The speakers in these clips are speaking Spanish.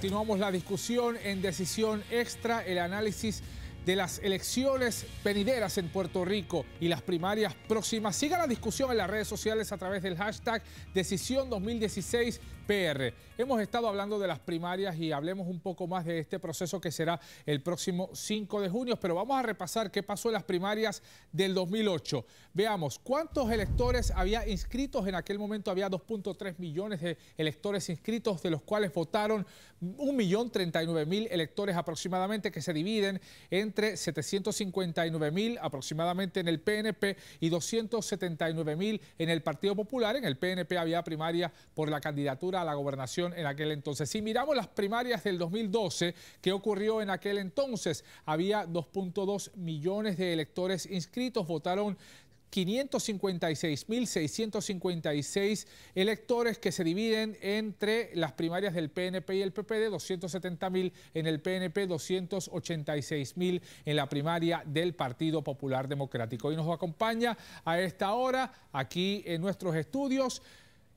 Continuamos la discusión en decisión extra, el análisis de las elecciones venideras en Puerto Rico y las primarias próximas. Siga la discusión en las redes sociales a través del hashtag Decisión 2016 PR. Hemos estado hablando de las primarias y hablemos un poco más de este proceso que será el próximo 5 de junio, pero vamos a repasar qué pasó en las primarias del 2008. Veamos, ¿cuántos electores había inscritos? En aquel momento había 2.3 millones de electores inscritos, de los cuales votaron 1.039.000 electores aproximadamente, que se dividen entre 759.000 aproximadamente en el PNP y 279.000 en el Partido Popular. En el PNP había primaria por la candidatura a la gobernación en aquel entonces. Si miramos las primarias del 2012, ¿qué ocurrió en aquel entonces? Había 2.2 millones de electores inscritos, votaron 556.656 electores que se dividen entre las primarias del PNP y el PP de 270.000 en el PNP, 286.000 en la primaria del Partido Popular Democrático. Y nos acompaña a esta hora aquí en nuestros estudios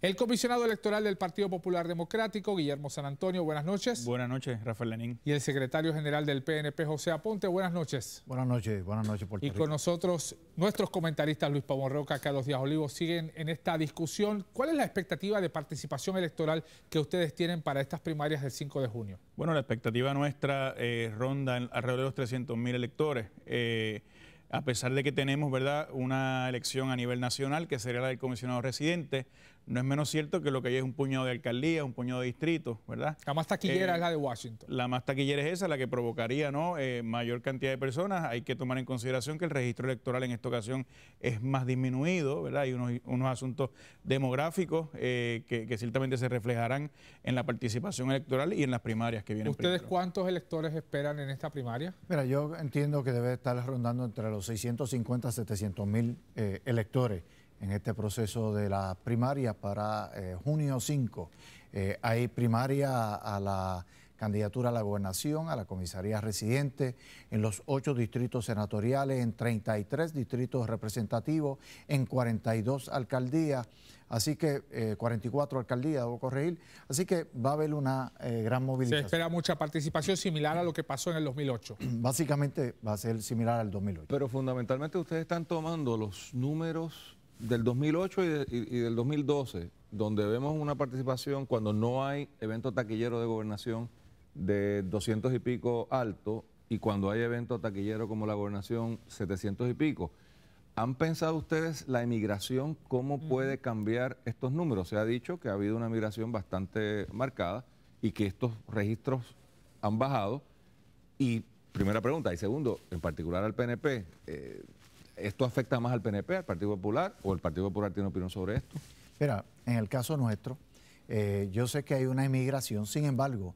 el comisionado electoral del Partido Popular Democrático, Guillermo San Antonio, buenas noches. Buenas noches, Rafael Lenín. Y el secretario general del PNP, José Aponte, buenas noches. Buenas noches, buenas noches, Puerto Y con nosotros, nuestros comentaristas Luis Pavón Roca, Carlos Díaz Olivo, siguen en esta discusión. ¿Cuál es la expectativa de participación electoral que ustedes tienen para estas primarias del 5 de junio? Bueno, la expectativa nuestra eh, ronda alrededor de los 300 mil electores. Eh, a pesar de que tenemos ¿verdad? una elección a nivel nacional, que sería la del comisionado residente, no es menos cierto que lo que hay es un puñado de alcaldías, un puñado de distritos, ¿verdad? La más taquillera eh, es la de Washington. La más taquillera es esa, la que provocaría ¿no? Eh, mayor cantidad de personas. Hay que tomar en consideración que el registro electoral en esta ocasión es más disminuido, ¿verdad? Hay unos, asuntos demográficos eh, que, ciertamente se reflejarán en la participación electoral y en las primarias que vienen. ¿Ustedes cuántos electores esperan en esta primaria? Mira, yo entiendo que debe estar rondando entre los 650 a 700 mil electores en este proceso de la primaria para eh, junio 5. Eh, hay primaria a la candidatura a la gobernación, a la comisaría residente, en los ocho distritos senatoriales, en 33 distritos representativos, en 42 alcaldías, así que 44 eh, alcaldías, debo corregir, así que va a haber una gran movilidad. Se espera mucha participación similar a lo que pasó en el 2008. Básicamente va a ser similar al 2008. Pero fundamentalmente ustedes están tomando los números del 2008 y, del 2012, donde vemos una participación cuando no hay evento taquillero de gobernación de 200 y pico alto y cuando hay evento taquillero como la gobernación 700 y pico. ¿Han pensado ustedes la emigración, cómo puede cambiar estos números? Se ha dicho que ha habido una emigración bastante marcada y que estos registros han bajado. Y primera pregunta, y segundo, en particular al PNP, ¿Esto afecta más al PNP, al Partido Popular, o el Partido Popular tiene opinión sobre esto? Mira, en el caso nuestro, eh, yo sé que hay una inmigración, sin embargo,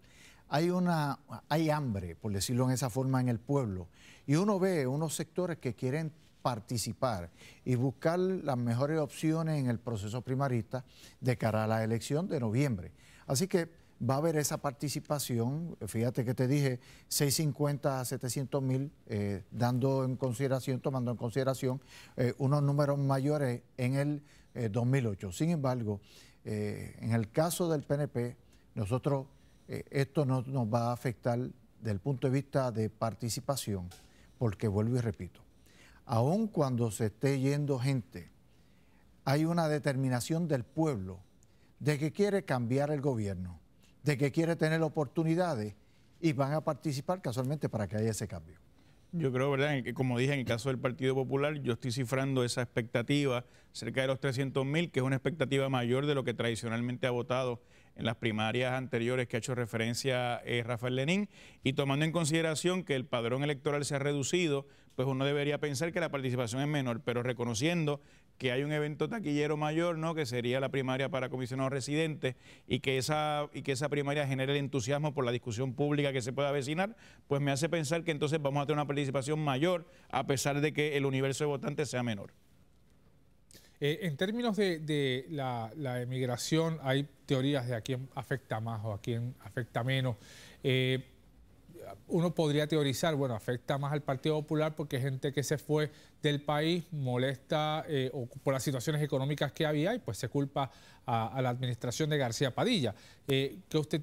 hay, una, hay hambre, por decirlo en esa forma, en el pueblo. Y uno ve unos sectores que quieren participar y buscar las mejores opciones en el proceso primarista de cara a la elección de noviembre. Así que va a haber esa participación. Fíjate que te dije 650 a 700 mil, eh, dando en consideración, tomando en consideración eh, unos números mayores en el 2008. Eh, Sin embargo, en el caso del PNP, nosotros esto no nos va a afectar desde el punto de vista de participación, porque vuelvo y repito, aun cuando se esté yendo gente, hay una determinación del pueblo de que quiere cambiar el gobierno de que quiere tener oportunidades y van a participar casualmente para que haya ese cambio. Yo creo, ¿verdad? Que como dije, en el caso del Partido Popular, yo estoy cifrando esa expectativa cerca de los 300 mil, que es una expectativa mayor de lo que tradicionalmente ha votado en las primarias anteriores que ha hecho referencia eh, Rafael Lenín. Y tomando en consideración que el padrón electoral se ha reducido, pues uno debería pensar que la participación es menor, pero reconociendo que hay un evento taquillero mayor, ¿no? Que sería la primaria para comisionados residentes y que esa y que esa primaria genere el entusiasmo por la discusión pública que se pueda avecinar, pues me hace pensar que entonces vamos a tener una participación mayor a pesar de que el universo de votantes sea menor. Eh, en términos de, la, emigración, hay teorías de a quién afecta más o a quién afecta menos. Eh, uno podría teorizar, bueno, afecta más al Partido Popular porque gente que se fue del país molesta eh, por las situaciones económicas que había y pues se culpa a, la administración de García Padilla. Eh, ¿Qué usted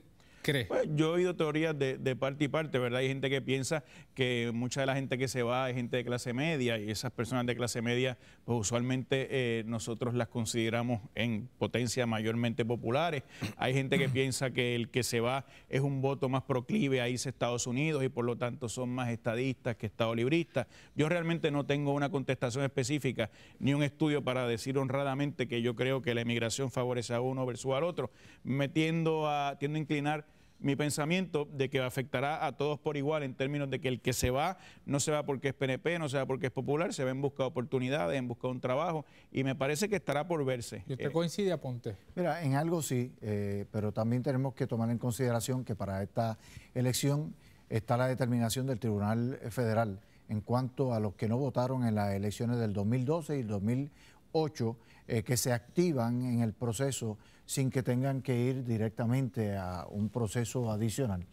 pues, yo he oído teorías de, parte y parte, ¿verdad? Hay gente que piensa que mucha de la gente que se va es gente de clase media y esas personas de clase media, pues usualmente eh, nosotros las consideramos en potencia mayormente populares. Hay gente que piensa que el que se va es un voto más proclive a irse a Estados Unidos y por lo tanto son más estadistas que estadolibristas. Yo realmente no tengo una contestación específica ni un estudio para decir honradamente que yo creo que la emigración favorece a uno versus al otro, metiendo a, tiendo a inclinar mi pensamiento de que afectará a todos por igual en términos de que el que se va no se va porque es PNP, no se va porque es popular, se va en busca de oportunidades, en busca de un trabajo y me parece que estará por verse. ¿Y usted coincide, Aponte? Mira, en algo sí, eh, pero también tenemos que tomar en consideración que para esta elección está la determinación del Tribunal Federal en cuanto a los que no votaron en las elecciones del 2012 y el 2008, eh, que se activan en el proceso sin que tengan que ir directamente a un proceso adicional.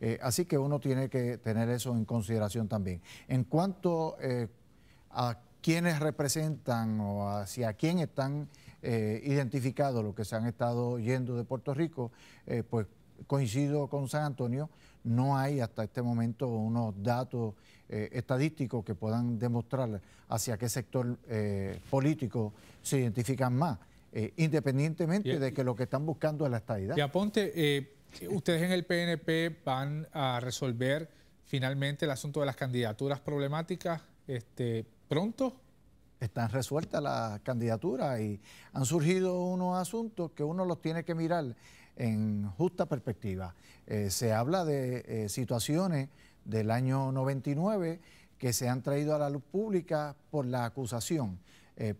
Eh, así que uno tiene que tener eso en consideración también. En cuanto eh, a quiénes representan o hacia quién están eh, identificados los que se han estado yendo de Puerto Rico, pues coincido con San Antonio, no hay hasta este momento unos datos estadísticos que puedan demostrar hacia qué sector político se identifican más. Eh, independientemente de que lo que están buscando es la estabilidad. Y aponte, eh, ustedes en el PNP van a resolver finalmente el asunto de las candidaturas problemáticas este, pronto. Están resueltas las candidaturas y han surgido unos asuntos que uno los tiene que mirar en justa perspectiva. Eh, se habla de situaciones del año 99 que se han traído a la luz pública por la acusación,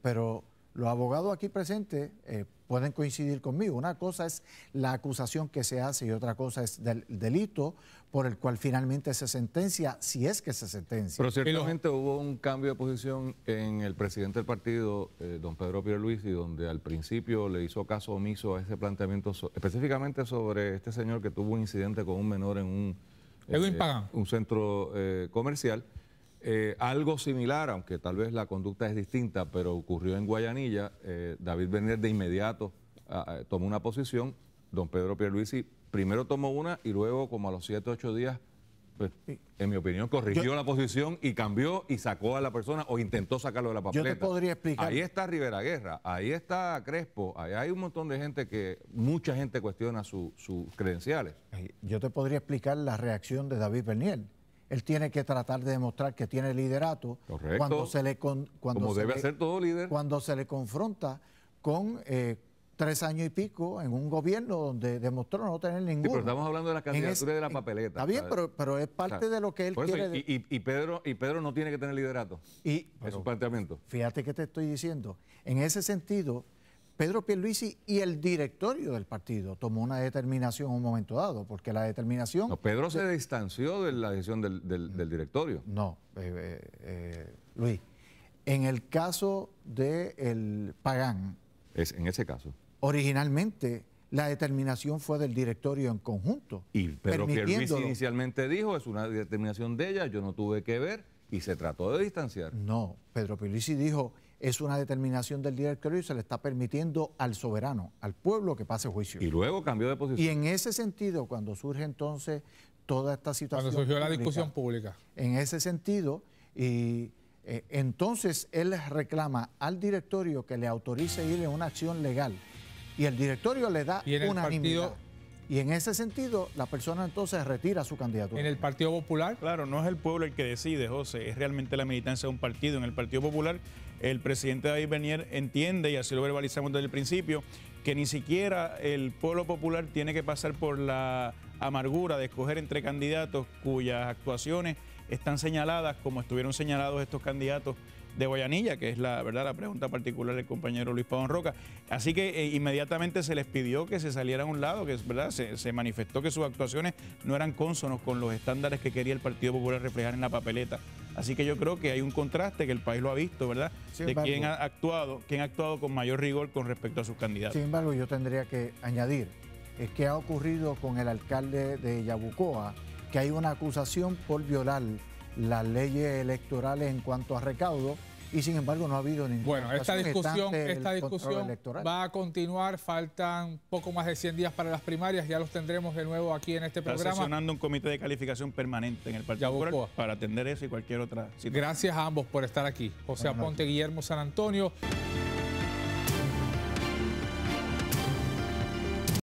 pero los abogados aquí presentes eh, pueden coincidir conmigo. Una cosa es la acusación que se hace y otra cosa es del delito por el cual finalmente se sentencia, si es que se sentencia. Pero ciertamente gente, hubo un cambio de posición en el presidente del partido, eh, don Pedro y donde al principio le hizo caso omiso a ese planteamiento, específicamente sobre este señor que tuvo un incidente con un menor en un, eh, un centro comercial. Eh, algo similar, aunque tal vez la conducta es distinta, pero ocurrió en Guayanilla. Eh, David Bernier de inmediato ah, ah, tomó una posición. Don Pedro Pierluisi primero tomó una y luego, como a los 7 o 8 días, pues, en mi opinión, corrigió la posición y cambió y sacó a la persona o intentó sacarlo de la papeleta. Ahí está Rivera Guerra, ahí está Crespo, ahí hay un montón de gente que, mucha gente cuestiona sus credenciales. Yo te podría explicar la reacción de David Bernier él tiene que tratar de demostrar que tiene liderato cuando se le cuando debe hacer todo líder cuando se le confronta con eh, tres años y pico en un gobierno donde demostró no tener ningún. Sí, pero estamos hablando de las candidaturas de la papeleta. Está bien, pero, es parte de lo que él quiere. Y, y, Pedro y Pedro no tiene que tener liderato. es un planteamiento. Fíjate que te estoy diciendo. En ese sentido, Pedro Pierluisi y el directorio del partido tomó una determinación en un momento dado, porque la determinación... Pedro se distanció de la decisión del, directorio. No, eh, eh, eh, Luis, en el caso del el Pagán... Es en ese caso. Originalmente la determinación fue del directorio en conjunto. Y Pedro Pierluisi inicialmente dijo, es una determinación de ella, yo no tuve que ver, y se trató de distanciar. No, Pedro Pierluisi dijo es una determinación del directorio... y se le está permitiendo al soberano, al pueblo que pase juicio. Y luego cambió de posición. Y en ese sentido, cuando surge entonces toda esta situación. Cuando surgió la discusión pública. En ese sentido, y eh, entonces él reclama al directorio que le autorice ir en una acción legal. Y el directorio le da unanimidad. Y en ese sentido, la persona entonces retira su candidatura. ¿En el Partido Popular? Claro, no es el pueblo el que decide, José, es realmente la militancia de un partido. En el Partido Popular el presidente David Bernier entiende, y así lo verbalizamos desde el principio, que ni siquiera el pueblo popular tiene que pasar por la amargura de escoger entre candidatos cuyas actuaciones están señaladas como estuvieron señalados estos candidatos de Guayanilla, que es la verdad la pregunta particular del compañero Luis Pabón Roca. Así que eh, inmediatamente se les pidió que se salieran a un lado, que es verdad, se, se, manifestó que sus actuaciones no eran cónsonos con los estándares que quería el Partido Popular reflejar en la papeleta Así que yo creo que hay un contraste que el país lo ha visto, ¿verdad? de quién ha actuado, quién ha actuado con mayor rigor con respecto a sus candidatos. Sin embargo, yo tendría que añadir es que ha ocurrido con el alcalde de Yabucoa, que hay una acusación por violar las leyes electorales en cuanto a recaudo y sin embargo no ha habido ninguna. Bueno, esta discusión, va a continuar. Faltan poco más de 100 días para las primarias. Ya los tendremos de nuevo aquí en este programa. Está un comité de calificación permanente en el Partido para atender eso y cualquier otra situación. Gracias a ambos por estar aquí. José Aponte, Guillermo San Antonio.